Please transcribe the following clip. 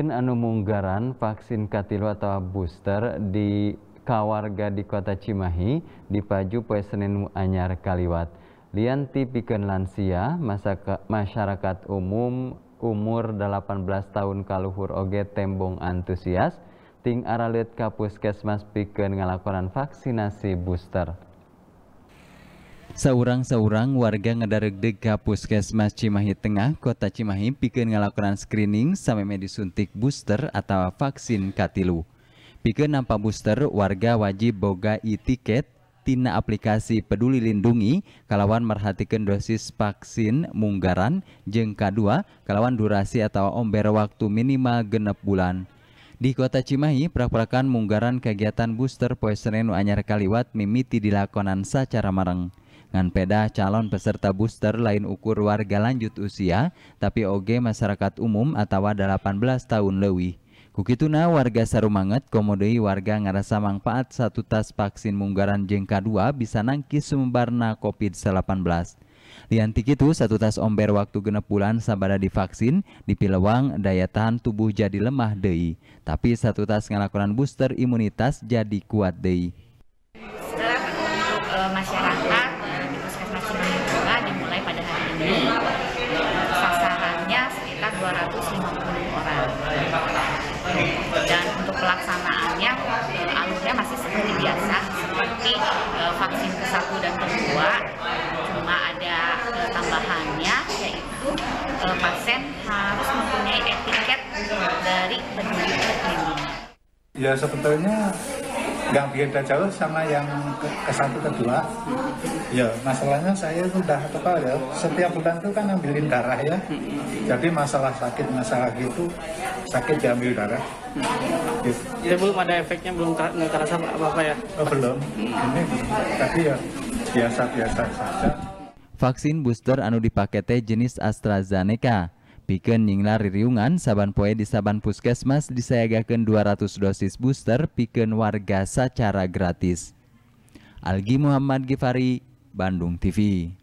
Vaksin anu munggaran vaksin katilu atau booster di kawarga di kota Cimahi dipaju poe Senin anyar kaliwat. Lianti tipikan lansia masyarakat umum umur 18 tahun kaluhur oge tembong antusias ting aralit ka puskesmas pikeun vaksinasi booster. Seorang-seorang warga ngedaregdeg ka Puskesmas Cimahi Tengah, Kota Cimahi pikir ngalakonan screening sampai medis suntik booster atau vaksin katilu. Pikir nampak booster, warga wajib boga e-tiket tina aplikasi Peduli Lindungi kalawan merhatikan dosis vaksin munggaran jengka 2 kalawan durasi atau omber waktu minimal genep bulan. Di kota Cimahi, prak-prakan munggaran kegiatan booster poe Senin Anyar Kaliwat mimiti dilakonan secara mareng. Ngan peda calon peserta booster lain ukur warga lanjut usia, tapi oge masyarakat umum atau 18 tahun lewi. Kukituna warga sarumanget komodei warga ngerasa manfaat satu tas vaksin munggaran jengka 2 bisa nangkis sumbarna COVID-19. Lianti itu satu tas omber waktu genep bulan sabada divaksin, dipilewang daya tahan tubuh jadi lemah dei. Tapi satu tas ngelakonan booster imunitas jadi kuat dei. 150 orang dan untuk pelaksanaannya alurnya masih seperti biasa seperti e, vaksin ke-1 dan ke-2 cuma ada e, tambahannya yaitu e, pasien harus mempunyai etiket dari peduli ini. ya sebetulnya nggak beda jauh sama yang ke, ke satu kedua ya masalahnya saya sudah total ya setiap bulan itu kan ambilin darah ya jadi masalah sakit masalah gitu sakit diambil darah gitu. Ya, belum ada efeknya belum nggak terasa apa apa ya oh, belum ini tapi ya biasa biasa saja Vaksin booster anu dipakai teh jenis AstraZeneca Piken, nyingla ririungan saban poe di saban puskesmas disayagakeun 200 dosis booster piken warga secara gratis. Algi Muhammad Gifari, Bandung TV.